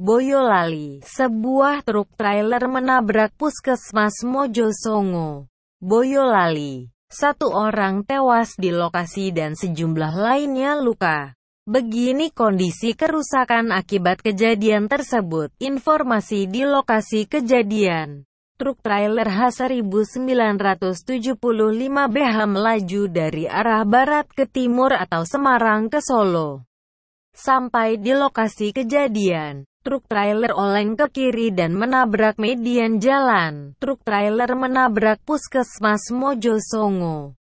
Boyolali, sebuah truk trailer menabrak puskesmas Mojo Songo, Boyolali. Satu orang tewas di lokasi dan sejumlah lainnya luka. Begini kondisi kerusakan akibat kejadian tersebut. Informasi di lokasi kejadian. Truk trailer H1975 BH melaju dari arah barat ke timur atau Semarang ke Solo. Sampai di lokasi kejadian, truk trailer oleng ke kiri dan menabrak median jalan. Truk trailer menabrak puskesmas Mojo Songo,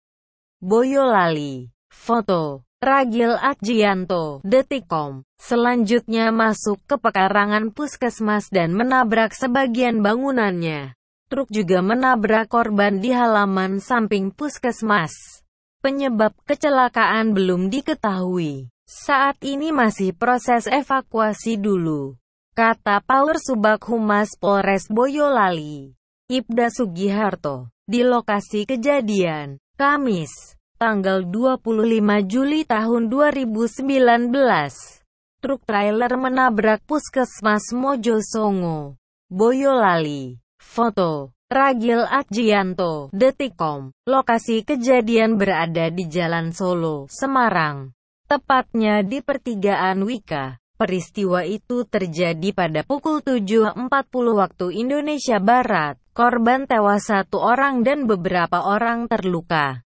Boyolali. Foto Ragil Adjianto, Detikom, selanjutnya masuk ke pekarangan puskesmas dan menabrak sebagian bangunannya. Truk juga menabrak korban di halaman samping puskesmas. Penyebab kecelakaan belum diketahui. Saat ini masih proses evakuasi dulu, kata Power Subak Humas Polres Boyolali. Ibda Sugiharto, di lokasi kejadian, Kamis, tanggal 25 Juli tahun 2019. Truk trailer menabrak puskesmas Mojo Songo, Boyolali. Foto, Ragil Adjianto, Detikom. Lokasi kejadian berada di Jalan Solo, Semarang tepatnya di pertigaan Wika. Peristiwa itu terjadi pada pukul 7.40 waktu Indonesia Barat. Korban tewas satu orang dan beberapa orang terluka.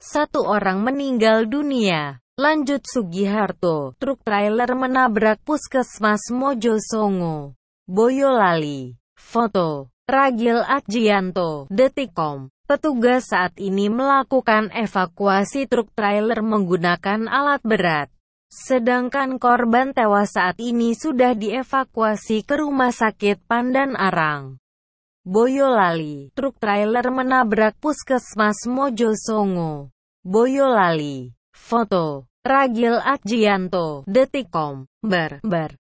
Satu orang meninggal dunia. Lanjut Sugiharto, truk trailer menabrak puskesmas Mojo Songo, Boyolali. Foto, Ragil Adjianto, Detikom. Petugas saat ini melakukan evakuasi truk trailer menggunakan alat berat. Sedangkan korban tewas saat ini sudah dievakuasi ke Rumah Sakit Pandan Arang. Boyolali, truk trailer menabrak puskesmas Mojo Songo. Boyolali, foto, Ragil Adjianto, Detikom, Ber, Ber.